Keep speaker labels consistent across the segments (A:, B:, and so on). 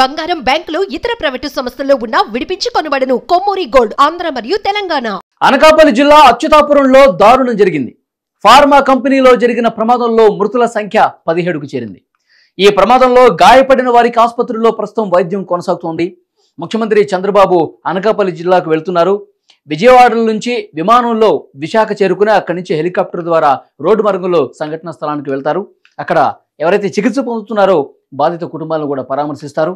A: బంగారం బ్యాంకులు ఇతర ప్రైవేటు సంస్థల్లో ఉన్న విడిపించి కొనబడను కొమ్మూరి గోల్డ్ ఆంధ్ర మరియు తెలంగాణ అనకాపల్లి జిల్లా అచ్యుతాపురంలో దారుణం జరిగింది ఫార్మా కంపెనీలో జరిగిన ప్రమాదంలో మృతుల సంఖ్య పదిహేడుకు చేరింది ఈ ప్రమాదంలో గాయపడిన వారికి ఆసుపత్రిలో ప్రస్తుతం వైద్యం కొనసాగుతోంది ముఖ్యమంత్రి చంద్రబాబు అనకాపల్లి జిల్లాకు వెళ్తున్నారు విజయవాడ నుంచి విమానంలో విశాఖ చేరుకుని అక్కడి నుంచి హెలికాప్టర్ ద్వారా రోడ్డు మార్గంలో సంఘటన స్థలానికి వెళ్తారు అక్కడ ఎవరైతే చికిత్స పొందుతున్నారో బాధిత కుటుంబాలను కూడా పరామర్శిస్తారు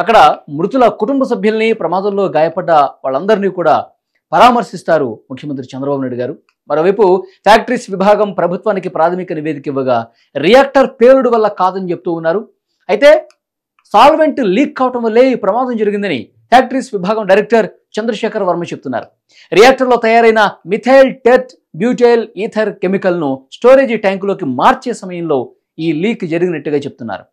A: అక్కడ మృతుల కుటుంబ సభ్యుల్ని ప్రమాదంలో గాయపడ్డ వాళ్ళందరినీ కూడా పరామర్శిస్తారు ముఖ్యమంత్రి చంద్రబాబు నాయుడు గారు మరోవైపు ఫ్యాక్టరీస్ విభాగం ప్రభుత్వానికి ప్రాథమిక నివేదిక ఇవ్వగా రియాక్టర్ పేలుడు వల్ల కాదని చెప్తూ ఉన్నారు అయితే సాల్వెంట్ లీక్ కావటం వల్లే ఈ ప్రమాదం జరిగిందని ఫ్యాక్టరీస్ విభాగం డైరెక్టర్ చంద్రశేఖర్ వర్మ చెప్తున్నారు రియాక్టర్లో తయారైన మిథైల్ టెట్ బ్యూటైల్ ఈథర్ కెమికల్ను స్టోరేజీ ట్యాంకులోకి మార్చే సమయంలో ఈ లీక్ జరిగినట్టుగా చెప్తున్నారు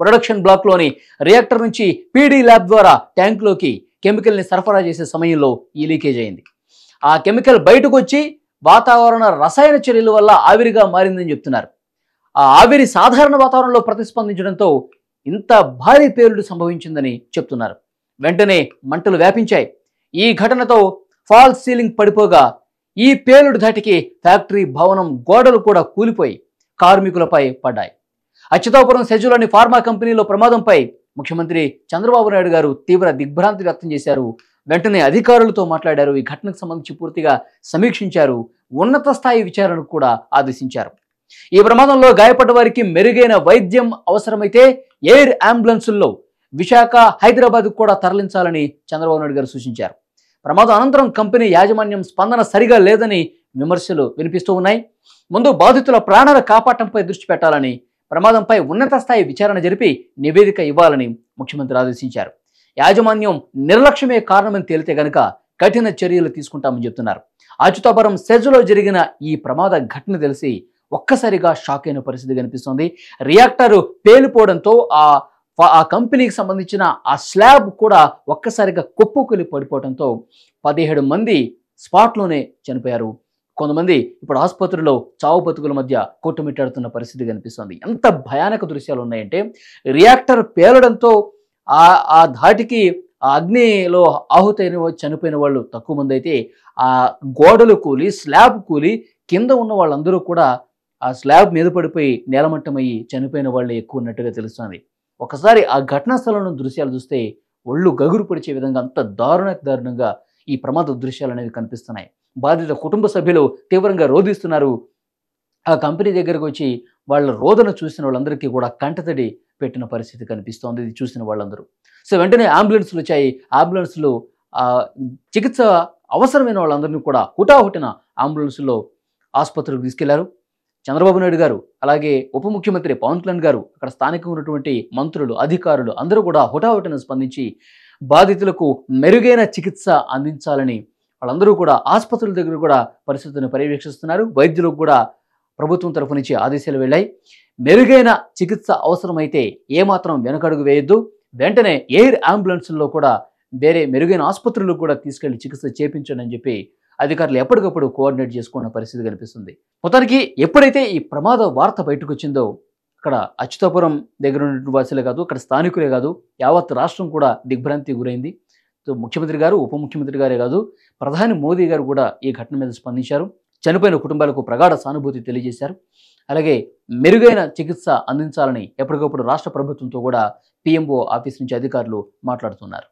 A: ప్రొడక్షన్ బ్లాక్లోని రియాక్టర్ నుంచి పీడీ ల్యాబ్ ద్వారా ట్యాంకులోకి కెమికల్ని సరఫరా చేసే సమయంలో ఈ లీకేజ్ అయింది ఆ కెమికల్ బయటకు వచ్చి వాతావరణ రసాయన చర్యల వల్ల ఆవిరిగా మారిందని చెప్తున్నారు ఆ ఆవిరి సాధారణ వాతావరణంలో ప్రతిస్పందించడంతో ఇంత భారీ పేలుడు సంభవించిందని చెప్తున్నారు వెంటనే మంటలు వ్యాపించాయి ఈ ఘటనతో ఫాల్స్ సీలింగ్ పడిపోగా ఈ పేలుడు ధాటికి ఫ్యాక్టరీ భవనం గోడలు కూడా కూలిపోయి కార్మికులపై పడ్డాయి అచ్యుతాపురం సెజులోని ఫార్మా కంపెనీలో ప్రమాదంపై ముఖ్యమంత్రి చంద్రబాబు నాయుడు గారు తీవ్ర దిగ్భ్రాంతి వ్యక్తం చేశారు వెంటనే అధికారులతో మాట్లాడారు ఈ ఘటనకు సంబంధించి పూర్తిగా సమీక్షించారు ఉన్నత స్థాయి విచారణకు కూడా ఆదేశించారు ఈ ప్రమాదంలో గాయపడ్డ వారికి మెరుగైన వైద్యం అవసరమైతే ఎయిర్ అంబులెన్సుల్లో విశాఖ హైదరాబాద్ కూడా తరలించాలని చంద్రబాబు నాయుడు గారు సూచించారు ప్రమాదం అనంతరం కంపెనీ యాజమాన్యం స్పందన సరిగా లేదని విమర్శలు వినిపిస్తూ ఉన్నాయి ముందు బాధితుల ప్రాణాల కాపాటంపై దృష్టి పెట్టాలని ప్రమాదంపై ఉన్నత స్థాయి విచారణ జరిపి నివేదిక ఇవ్వాలని ముఖ్యమంత్రి ఆదేశించారు యాజమాన్యం నిర్లక్ష్యమే కారణమని తేలితే గనక కఠిన చర్యలు తీసుకుంటామని చెప్తున్నారు అచ్యుతాపురం సెజ్లో జరిగిన ఈ ప్రమాద ఘటన తెలిసి ఒక్కసారిగా షాక్ అయిన పరిస్థితి కనిపిస్తోంది రియాక్టరు పేలిపోవడంతో ఆ ఆ కంపెనీకి సంబంధించిన ఆ స్లాబ్ కూడా ఒక్కసారిగా కుప్పుకొలి పడిపోవడంతో పదిహేడు మంది స్పాట్లోనే చనిపోయారు కొంతమంది ఇప్పుడు ఆసుపత్రిలో చావు బతుకుల మధ్య కొట్టుమిట్టాడుతున్న పరిస్థితి కనిపిస్తుంది ఎంత భయానక దృశ్యాలు ఉన్నాయంటే రియాక్టర్ పేలడంతో ఆ ఆ ధాటికి ఆ అగ్నిలో ఆహుతైన చనిపోయిన వాళ్ళు తక్కువ మంది అయితే ఆ గోడలు కూలి స్లాబ్ కూలి కింద ఉన్న వాళ్ళందరూ కూడా ఆ స్లాబ్ మీద పడిపోయి నేలమట్టమయ్యి చనిపోయిన వాళ్ళు ఎక్కువ ఉన్నట్టుగా తెలుస్తుంది ఒకసారి ఆ ఘటనా స్థలంలో దృశ్యాలు చూస్తే ఒళ్ళు గగురు పొడిచే విధంగా అంత దారుణ దారుణంగా ఈ ప్రమాద దృశ్యాలు అనేవి కనిపిస్తున్నాయి బాధిత కుటుంబ సభ్యులు తీవ్రంగా రోధిస్తున్నారు ఆ కంపెనీ దగ్గరకు వచ్చి వాళ్ళ రోదన చూసిన వాళ్ళందరికీ కూడా కంటతడి పెట్టిన పరిస్థితి కనిపిస్తోంది ఇది చూసిన వాళ్ళందరూ సో వెంటనే అంబులెన్స్లు వచ్చాయి అంబులెన్స్లు చికిత్స అవసరమైన వాళ్ళందరినీ కూడా హుటాహుటిన అంబులెన్స్లో ఆసుపత్రికి తీసుకెళ్లారు చంద్రబాబు నాయుడు గారు అలాగే ఉప ముఖ్యమంత్రి పవన్ కళ్యాణ్ గారు అక్కడ స్థానికంగా ఉన్నటువంటి మంత్రులు అధికారులు అందరూ కూడా హుటాహుటిన స్పందించి బాధితులకు మెరుగైన చికిత్స అందించాలని వాళ్ళందరూ కూడా ఆసుపత్రుల దగ్గర కూడా పరిస్థితులను పర్యవేక్షిస్తున్నారు వైద్యులకు కూడా ప్రభుత్వం తరఫు నుంచి ఆదేశాలు వెళ్ళాయి మెరుగైన చికిత్స అవసరమైతే ఏమాత్రం వెనకడుగు వేయొద్దు వెంటనే ఎయిర్ అంబులెన్స్లో కూడా వేరే మెరుగైన ఆసుపత్రులకు కూడా తీసుకెళ్లి చికిత్స చేపించండి అని చెప్పి అధికారులు ఎప్పటికప్పుడు కోఆర్డినేట్ చేసుకున్న పరిస్థితి కనిపిస్తుంది మొత్తానికి ఎప్పుడైతే ఈ ప్రమాద వార్త బయటకు వచ్చిందో అక్కడ అచ్యుతాపురం దగ్గర ఉన్నటువంటి వాసులే కాదు అక్కడ స్థానికులే కాదు యావత్ రాష్ట్రం కూడా దిగ్భ్రాంతి గురైంది ముఖ్యమంత్రి గారు ఉప ముఖ్యమంత్రి గారే కాదు ప్రధాని మోదీ గారు కూడా ఈ ఘటన మీద స్పందించారు చనిపోయిన కుటుంబాలకు ప్రగాఢ సానుభూతి తెలియజేశారు అలాగే మెరుగైన చికిత్స అందించాలని ఎప్పటికప్పుడు రాష్ట్ర ప్రభుత్వంతో కూడా పిఎంఓ ఆఫీస్ నుంచి అధికారులు మాట్లాడుతున్నారు